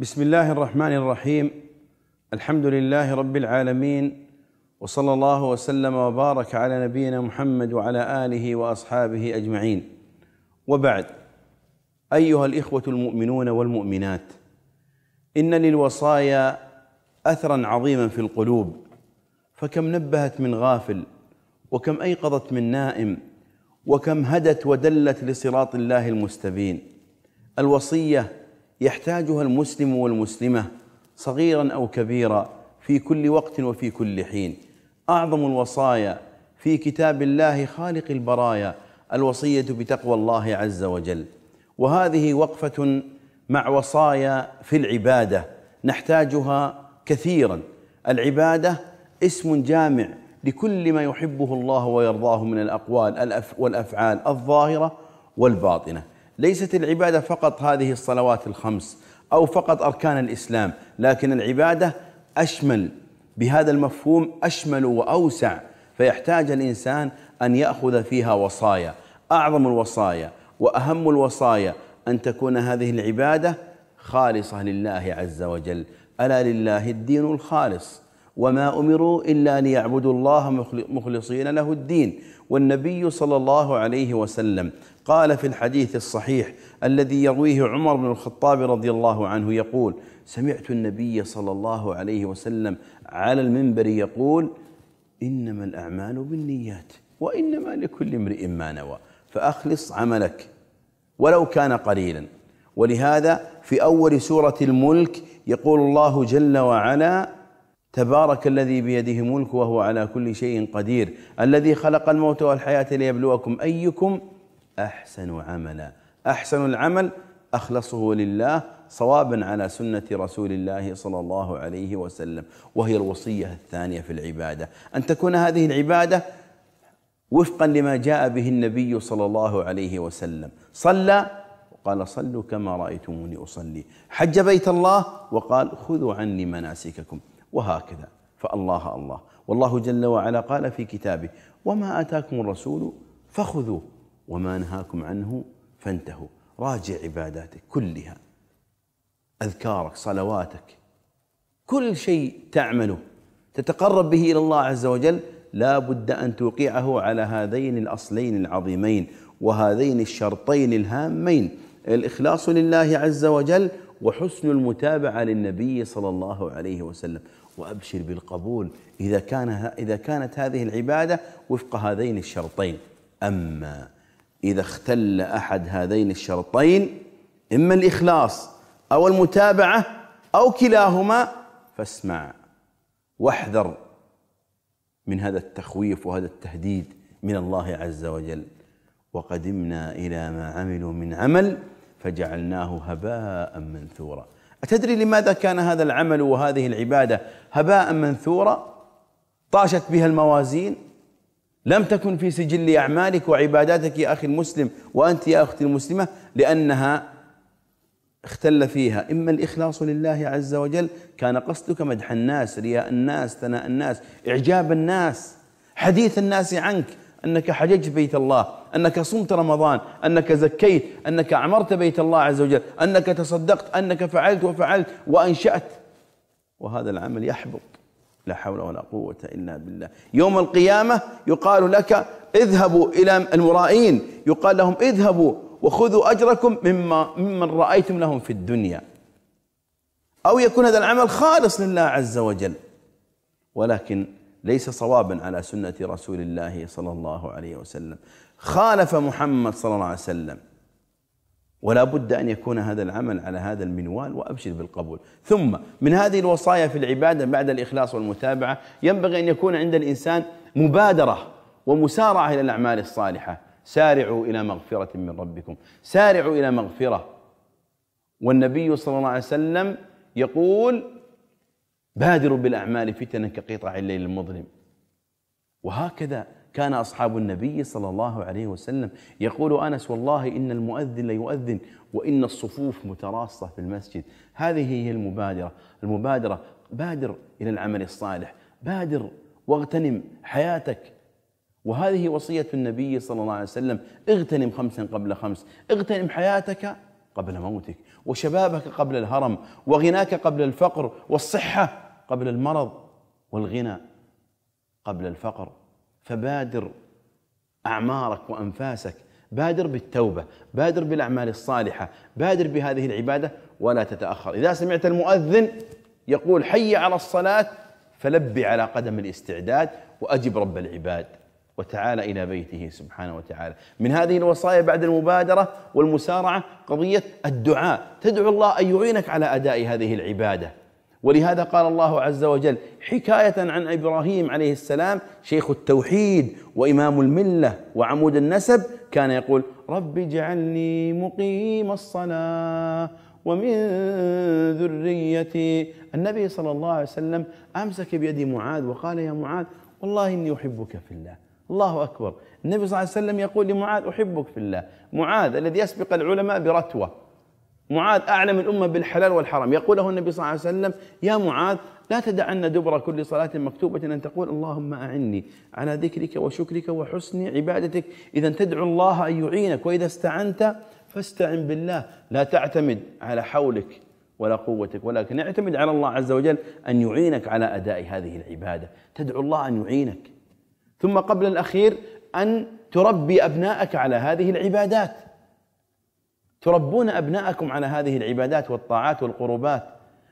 بسم الله الرحمن الرحيم الحمد لله رب العالمين وصلى الله وسلم وبارك على نبينا محمد وعلى اله واصحابه اجمعين وبعد ايها الاخوه المؤمنون والمؤمنات ان للوصايا اثرا عظيما في القلوب فكم نبهت من غافل وكم ايقظت من نائم وكم هدت ودلت لصراط الله المستبين الوصيه يحتاجها المسلم والمسلمة صغيرا أو كبيرا في كل وقت وفي كل حين أعظم الوصايا في كتاب الله خالق البرايا الوصية بتقوى الله عز وجل وهذه وقفة مع وصايا في العبادة نحتاجها كثيرا العبادة اسم جامع لكل ما يحبه الله ويرضاه من الأقوال والأفعال الظاهرة والباطنة ليست العبادة فقط هذه الصلوات الخمس أو فقط أركان الإسلام لكن العبادة أشمل بهذا المفهوم أشمل وأوسع فيحتاج الإنسان أن يأخذ فيها وصايا أعظم الوصايا وأهم الوصايا أن تكون هذه العبادة خالصة لله عز وجل ألا لله الدين الخالص وما امروا الا ليعبدوا الله مخلصين له الدين والنبي صلى الله عليه وسلم قال في الحديث الصحيح الذي يرويه عمر بن الخطاب رضي الله عنه يقول سمعت النبي صلى الله عليه وسلم على المنبر يقول انما الاعمال بالنيات وانما لكل امرئ ما نوى فاخلص عملك ولو كان قليلا ولهذا في اول سوره الملك يقول الله جل وعلا تبارك الذي بيده ملك وهو على كل شيء قدير الذي خلق الموت والحياة ليبلوكم أيكم أحسن عملا أحسن العمل أخلصه لله صوابا على سنة رسول الله صلى الله عليه وسلم وهي الوصية الثانية في العبادة أن تكون هذه العبادة وفقا لما جاء به النبي صلى الله عليه وسلم صلى قال صلوا كما رأيتموني أصلي حج بيت الله وقال خذوا عني مناسككم وهكذا فالله الله والله جل وعلا قال في كتابه وما آتاكم الرسول فخذوه وما نهاكم عنه فانتهوا راجع عباداتك كلها أذكارك صلواتك كل شيء تعمله تتقرب به إلى الله عز وجل لا بد أن توقعه على هذين الأصلين العظيمين وهذين الشرطين الهامين الإخلاص لله عز وجل وحسن المتابعة للنبي صلى الله عليه وسلم وأبشر بالقبول إذا, كان إذا كانت هذه العبادة وفق هذين الشرطين أما إذا اختل أحد هذين الشرطين إما الإخلاص أو المتابعة أو كلاهما فاسمع واحذر من هذا التخويف وهذا التهديد من الله عز وجل وقدمنا إلى ما عملوا من عمل فجعلناه هباء منثورا أتدري لماذا كان هذا العمل وهذه العبادة هباء منثورا طاشت بها الموازين لم تكن في سجل أعمالك وعباداتك يا أخي المسلم وأنت يا أختي المسلمة لأنها اختل فيها إما الإخلاص لله عز وجل كان قصدك مدح الناس رياء الناس ثناء الناس إعجاب الناس حديث الناس عنك أنك حججت بيت الله أنك صمت رمضان أنك زكيت أنك عمرت بيت الله عز وجل أنك تصدقت أنك فعلت وفعلت وأنشأت وهذا العمل يحبط لا حول ولا قوة إلا بالله يوم القيامة يقال لك اذهبوا إلى المرائين يقال لهم اذهبوا وخذوا أجركم مما ممن رأيتم لهم في الدنيا أو يكون هذا العمل خالص لله عز وجل ولكن ليس صوابا على سنة رسول الله صلى الله عليه وسلم خالف محمد صلى الله عليه وسلم ولا بد أن يكون هذا العمل على هذا المنوال وأبشر بالقبول ثم من هذه الوصايا في العبادة بعد الإخلاص والمتابعة ينبغي أن يكون عند الإنسان مبادرة ومسارعة إلى الأعمال الصالحة سارعوا إلى مغفرة من ربكم سارعوا إلى مغفرة والنبي صلى الله عليه وسلم يقول بادروا بالأعمال فتنة كقطع الليل المظلم وهكذا كان أصحاب النبي صلى الله عليه وسلم يقول أنس والله إن المؤذن ليؤذن وإن الصفوف متراصة في المسجد هذه هي المبادرة المبادرة بادر إلى العمل الصالح بادر واغتنم حياتك وهذه وصية النبي صلى الله عليه وسلم اغتنم خمسا قبل خمس اغتنم حياتك قبل موتك وشبابك قبل الهرم وغناك قبل الفقر والصحة قبل المرض والغنى قبل الفقر فبادر اعمارك وانفاسك بادر بالتوبه بادر بالاعمال الصالحه بادر بهذه العباده ولا تتاخر اذا سمعت المؤذن يقول حي على الصلاه فلبي على قدم الاستعداد واجب رب العباد وتعالى الى بيته سبحانه وتعالى من هذه الوصايا بعد المبادره والمسارعه قضيه الدعاء تدعو الله ان يعينك على اداء هذه العباده ولهذا قال الله عز وجل حكاية عن إبراهيم عليه السلام شيخ التوحيد وإمام الملة وعمود النسب كان يقول رب اجعلني مقيم الصلاة ومن ذريتي النبي صلى الله عليه وسلم أمسك بيد معاذ وقال يا معاذ والله إني أحبك في الله الله أكبر النبي صلى الله عليه وسلم يقول لمعاذ أحبك في الله معاذ الذي يسبق العلماء برتوة معاذ أعلم الأمة بالحلال والحرام يقول له النبي صلى الله عليه وسلم يا معاذ لا تدعن دبر كل صلاة مكتوبة أن تقول اللهم أعني على ذكرك وشكرك وحسن عبادتك إذا تدعو الله أن يعينك وإذا استعنت فاستعن بالله لا تعتمد على حولك ولا قوتك ولكن اعتمد على الله عز وجل أن يعينك على أداء هذه العبادة تدعو الله أن يعينك ثم قبل الأخير أن تربي أبنائك على هذه العبادات تربون أبناءكم على هذه العبادات والطاعات والقربات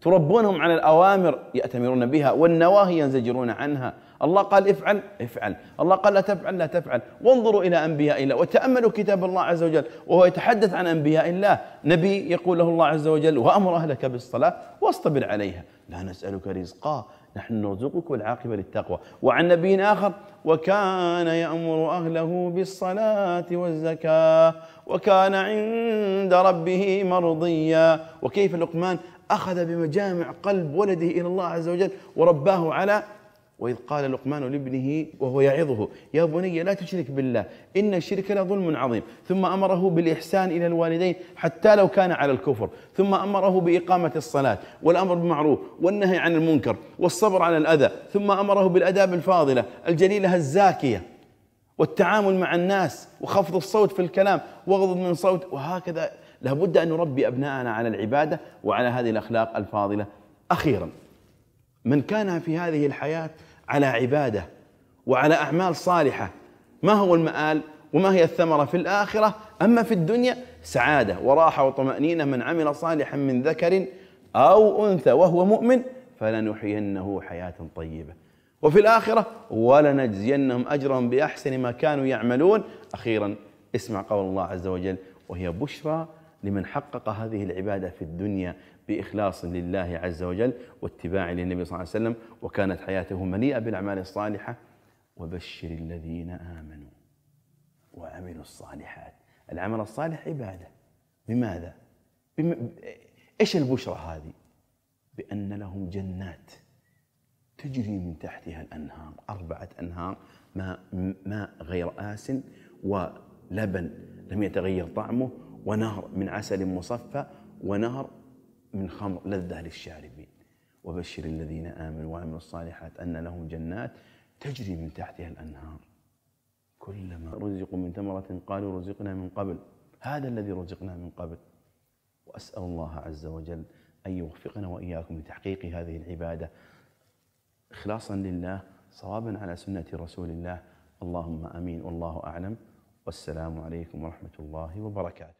تربونهم على الأوامر يأتمرون بها والنواهي ينزجرون عنها الله قال افعل افعل الله قال لا تفعل لا تفعل وانظروا إلى أنبياء الله وتأملوا كتاب الله عز وجل وهو يتحدث عن أنبياء الله نبي يقول له الله عز وجل وأمر أهلك بالصلاة واصطبر عليها لا نسألك رزقا نحن نرزقك والعاقبة للتقوى وعن نبي آخر وكان يأمر أهله بالصلاة والزكاة وكان عند ربه مرضيا وكيف لقمان أخذ بمجامع قلب ولده إلى الله عز وجل ورباه على وإذ قال لقمان لابنه وهو يعظه يا بني لا تشرك بالله إن الشرك لظلم عظيم ثم أمره بالإحسان إلى الوالدين حتى لو كان على الكفر ثم أمره بإقامة الصلاة والأمر بالمعروف والنهي عن المنكر والصبر على الأذى ثم أمره بالأداب الفاضلة الجليلة الزاكية والتعامل مع الناس وخفض الصوت في الكلام وغض من صوت وهكذا لابد أن نربي أبناءنا على العبادة وعلى هذه الأخلاق الفاضلة أخيرا من كان في هذه الحياة على عباده وعلى اعمال صالحه ما هو المآل وما هي الثمره في الاخره اما في الدنيا سعاده وراحه وطمانينه من عمل صالحا من ذكر او انثى وهو مؤمن فلنحيينه حياه طيبه وفي الاخره ولنجزينهم اجرهم باحسن ما كانوا يعملون اخيرا اسمع قول الله عز وجل وهي بشرى لمن حقق هذه العبادة في الدنيا بإخلاص لله عز وجل واتباع للنبي صلى الله عليه وسلم وكانت حياته مليئة بالأعمال الصالحة وبشر الذين آمنوا وعملوا الصالحات العمل الصالح عبادة بماذا؟ بم... إيش البشرى هذه؟ بأن لهم جنات تجري من تحتها الأنهار أربعة أنهار ماء, ماء غير آسن ولبن لم يتغير طعمه ونهر من عسل مصفى ونهر من خمر لذة للشاربين وبشر الذين آمنوا وعملوا الصالحات أن لهم جنات تجري من تحتها الأنهار كلما رزقوا من ثمرة قالوا رزقنا من قبل هذا الذي رزقنا من قبل وأسأل الله عز وجل أن يوفقنا وإياكم لتحقيق هذه العبادة إخلاصا لله صوابا على سنة رسول الله اللهم امين والله اعلم والسلام عليكم ورحمه الله وبركاته